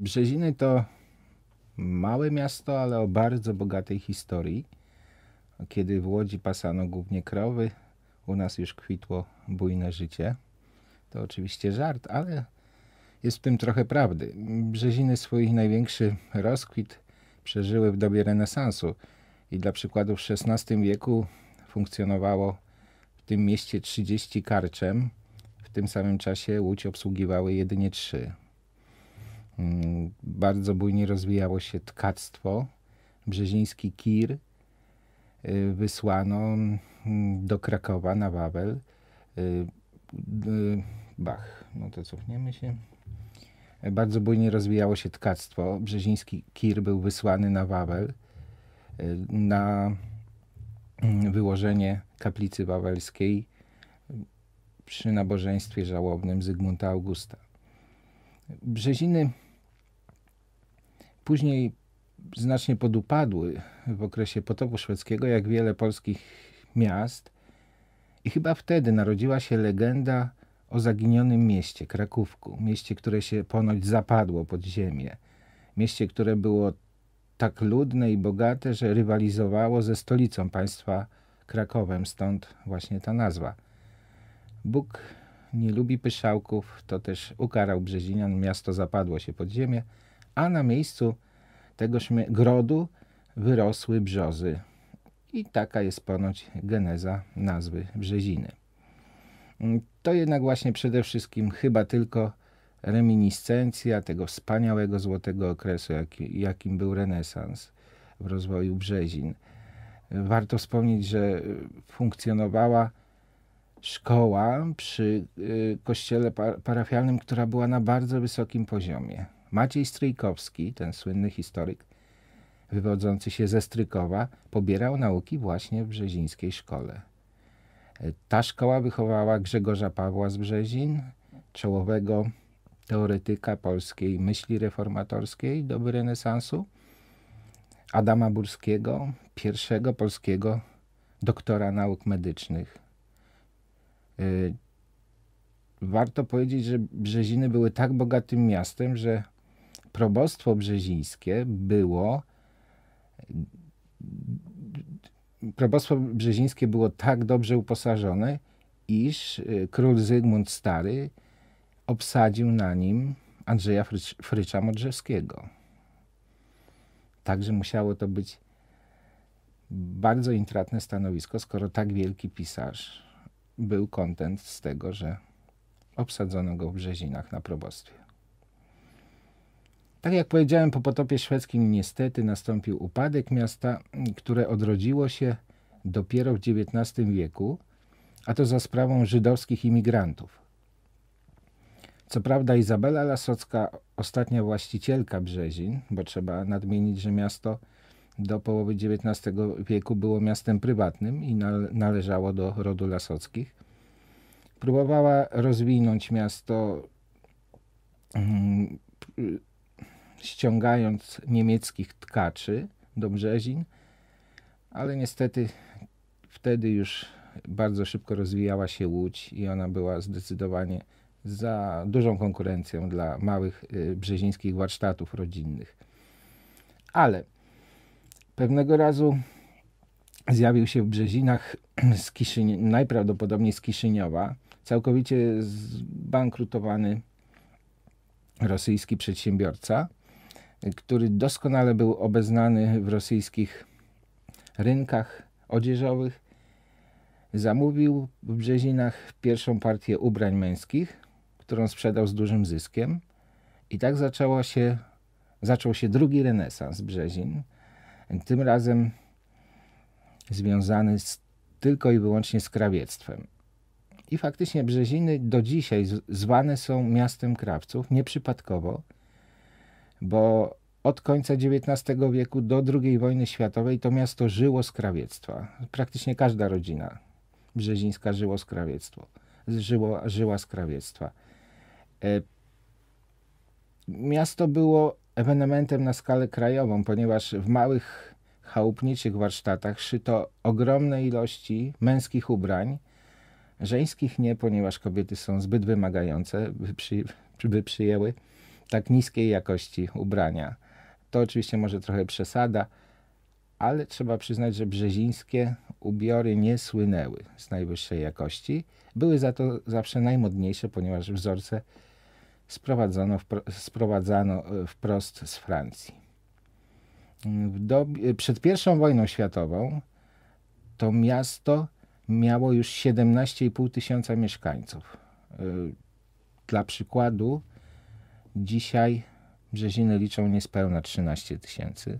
Brzeziny to małe miasto, ale o bardzo bogatej historii. Kiedy w Łodzi pasano głównie krowy, u nas już kwitło bujne życie. To oczywiście żart, ale jest w tym trochę prawdy. Brzeziny swój największy rozkwit przeżyły w dobie renesansu i dla przykładu w XVI wieku funkcjonowało w tym mieście 30 karczem. W tym samym czasie Łódź obsługiwały jedynie trzy. Mm, bardzo bujnie rozwijało się tkactwo. Brzeziński Kir y, wysłano mm, do Krakowa na Wawel. Y, y, Bach, no to cofniemy się. Bardzo bujnie rozwijało się tkactwo. Brzeziński Kir był wysłany na Wawel na mm, wyłożenie kaplicy wawelskiej przy nabożeństwie żałobnym Zygmunta Augusta. Brzeziny Później znacznie podupadły w okresie potopu szwedzkiego, jak wiele polskich miast. I chyba wtedy narodziła się legenda o zaginionym mieście, Krakówku. Mieście, które się ponoć zapadło pod ziemię. Mieście, które było tak ludne i bogate, że rywalizowało ze stolicą państwa Krakowem, stąd właśnie ta nazwa. Bóg nie lubi pyszałków, to też ukarał Brzezinian, miasto zapadło się pod ziemię a na miejscu tego grodu wyrosły brzozy. I taka jest ponoć geneza nazwy Brzeziny. Mm, to jednak właśnie przede wszystkim chyba tylko reminiscencja tego wspaniałego złotego okresu, jaki, jakim był renesans w rozwoju Brzezin. Warto wspomnieć, że y, funkcjonowała szkoła przy y, kościele parafialnym, która była na bardzo wysokim poziomie. Maciej Stryjkowski, ten słynny historyk, wywodzący się ze Strykowa, pobierał nauki właśnie w brzezińskiej szkole. Ta szkoła wychowała Grzegorza Pawła z Brzezin, czołowego teoretyka polskiej myśli reformatorskiej doby renesansu, Adama Burskiego, pierwszego polskiego doktora nauk medycznych. Yy, warto powiedzieć, że Brzeziny były tak bogatym miastem, że probostwo brzezińskie było probostwo brzezińskie było tak dobrze uposażone, iż y, król Zygmunt Stary obsadził na nim Andrzeja Frycz, Frycza Modrzewskiego. Także musiało to być bardzo intratne stanowisko, skoro tak wielki pisarz był kontent z tego, że obsadzono go w Brzezinach na probostwie. Tak jak powiedziałem, po potopie szwedzkim niestety nastąpił upadek miasta, które odrodziło się dopiero w XIX wieku, a to za sprawą żydowskich imigrantów. Co prawda Izabela Lasocka, ostatnia właścicielka Brzezin, bo trzeba nadmienić, że miasto do połowy XIX wieku było miastem prywatnym i należało do rodu Lasockich, próbowała rozwinąć miasto mm, ściągając niemieckich tkaczy do Brzezin, ale niestety wtedy już bardzo szybko rozwijała się Łódź i ona była zdecydowanie za dużą konkurencją dla małych y, brzezińskich warsztatów rodzinnych. Ale pewnego razu zjawił się w Brzezinach z Kiszyni- najprawdopodobniej z Kiszyniowa, całkowicie zbankrutowany rosyjski przedsiębiorca – który doskonale był obeznany w rosyjskich rynkach odzieżowych, zamówił w Brzezinach pierwszą partię ubrań męskich, którą sprzedał z dużym zyskiem. I tak zaczęła się, zaczął się drugi renesans Brzezin, tym razem związany z, tylko i wyłącznie z krawiectwem. I faktycznie Brzeziny do dzisiaj zwane są miastem krawców, nieprzypadkowo, bo od końca XIX wieku do II wojny światowej to miasto żyło z krawiectwa. Praktycznie każda rodzina brzezińska żyło z krawiectwa. Żyło, żyła z krawiectwa. E, miasto było ewenementem na skalę krajową, ponieważ w małych chałupniczych warsztatach szyto ogromne ilości męskich ubrań, żeńskich nie, ponieważ kobiety są zbyt wymagające, by, przy, by przyjęły tak niskiej jakości ubrania. To oczywiście może trochę przesada, ale trzeba przyznać, że brzezińskie ubiory nie słynęły z najwyższej jakości. Były za to zawsze najmodniejsze, ponieważ wzorce sprowadzono, wpro, sprowadzano e, wprost z Francji. przed I wojną światową to miasto miało już 17,5 tysiąca mieszkańców. E, dla przykładu, dzisiaj Brzeziny liczą niespełna 13 tysięcy.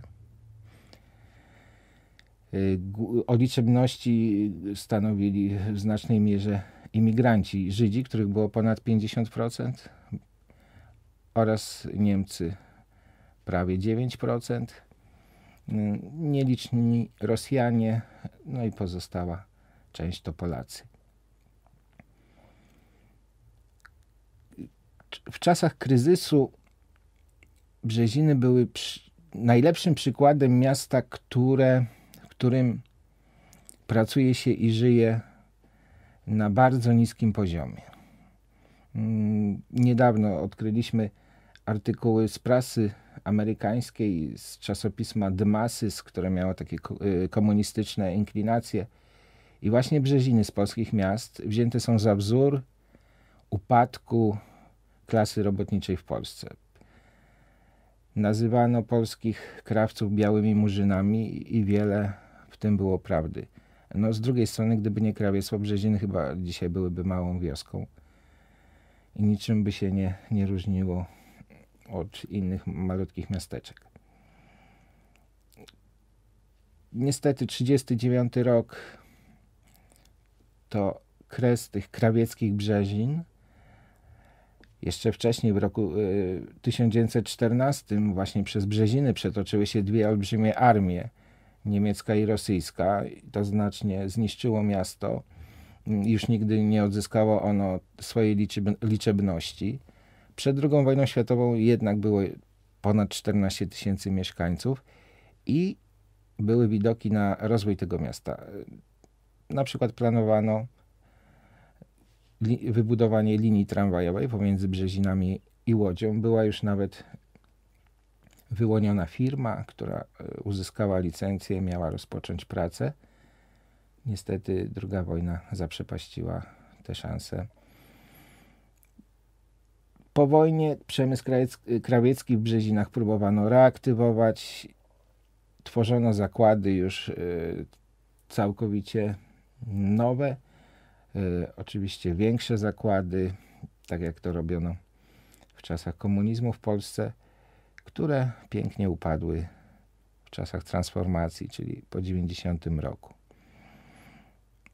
Y, o liczebności stanowili w znacznej mierze imigranci Żydzi, których było ponad 50%, oraz Niemcy prawie 9%, y, nieliczni Rosjanie, no i pozostała część to Polacy. W czasach kryzysu Brzeziny były przy, najlepszym przykładem miasta, które, w którym pracuje się i żyje na bardzo niskim poziomie. Mm, niedawno odkryliśmy artykuły z prasy amerykańskiej, z czasopisma The Masses, które miało takie y, komunistyczne inklinacje. I właśnie Brzeziny z polskich miast wzięte są za wzór upadku klasy robotniczej w Polsce. Nazywano polskich krawców białymi murzynami i wiele w tym było prawdy. No, z drugiej strony, gdyby nie krawiec Brzeziny chyba dzisiaj byłyby małą wioską i niczym by się nie, nie różniło od innych malutkich miasteczek. Niestety 39 rok to kres tych krawieckich Brzezin, jeszcze wcześniej, w roku 1914, e, właśnie przez Brzeziny przetoczyły się dwie olbrzymie armie, niemiecka i rosyjska. To znacznie zniszczyło miasto. Już nigdy nie odzyskało ono swojej liczebności. Przed II wojną światową jednak było ponad 14 tysięcy mieszkańców i były widoki na rozwój tego miasta. Na przykład planowano li, wybudowanie linii tramwajowej pomiędzy Brzezinami i Łodzią. Była już nawet wyłoniona firma, która e, uzyskała licencję, miała rozpocząć pracę. Niestety druga wojna zaprzepaściła te szanse. Po wojnie przemysł e, krawiecki w Brzezinach próbowano reaktywować. Tworzono zakłady już e, całkowicie nowe. E, oczywiście większe zakłady, tak jak to robiono w czasach komunizmu w Polsce, które pięknie upadły w czasach transformacji, czyli po 90 roku.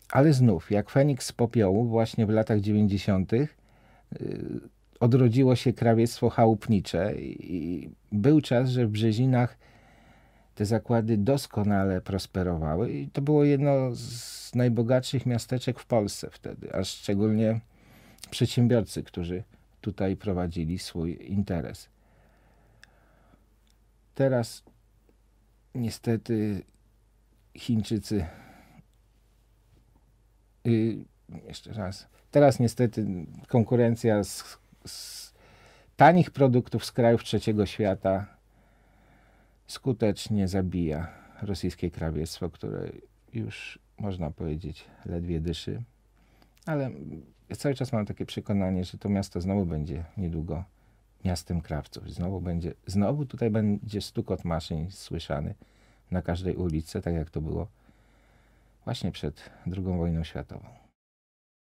Ale znów, jak Feniks z popiołu, właśnie w latach 90. E, odrodziło się krawiectwo chałupnicze i był czas, że w Brzezinach te zakłady doskonale prosperowały i to było jedno z najbogatszych miasteczek w Polsce wtedy, a szczególnie przedsiębiorcy, którzy tutaj prowadzili swój interes. Teraz niestety Chińczycy yy, jeszcze raz. Teraz niestety konkurencja z, z tanich produktów z krajów trzeciego świata skutecznie zabija rosyjskie krawiectwo, które już można powiedzieć ledwie dyszy. Ale cały czas mam takie przekonanie, że to miasto znowu będzie niedługo miastem krawców. Znowu, będzie, znowu tutaj będzie stukot maszyn słyszany na każdej ulicy, tak jak to było właśnie przed II wojną światową.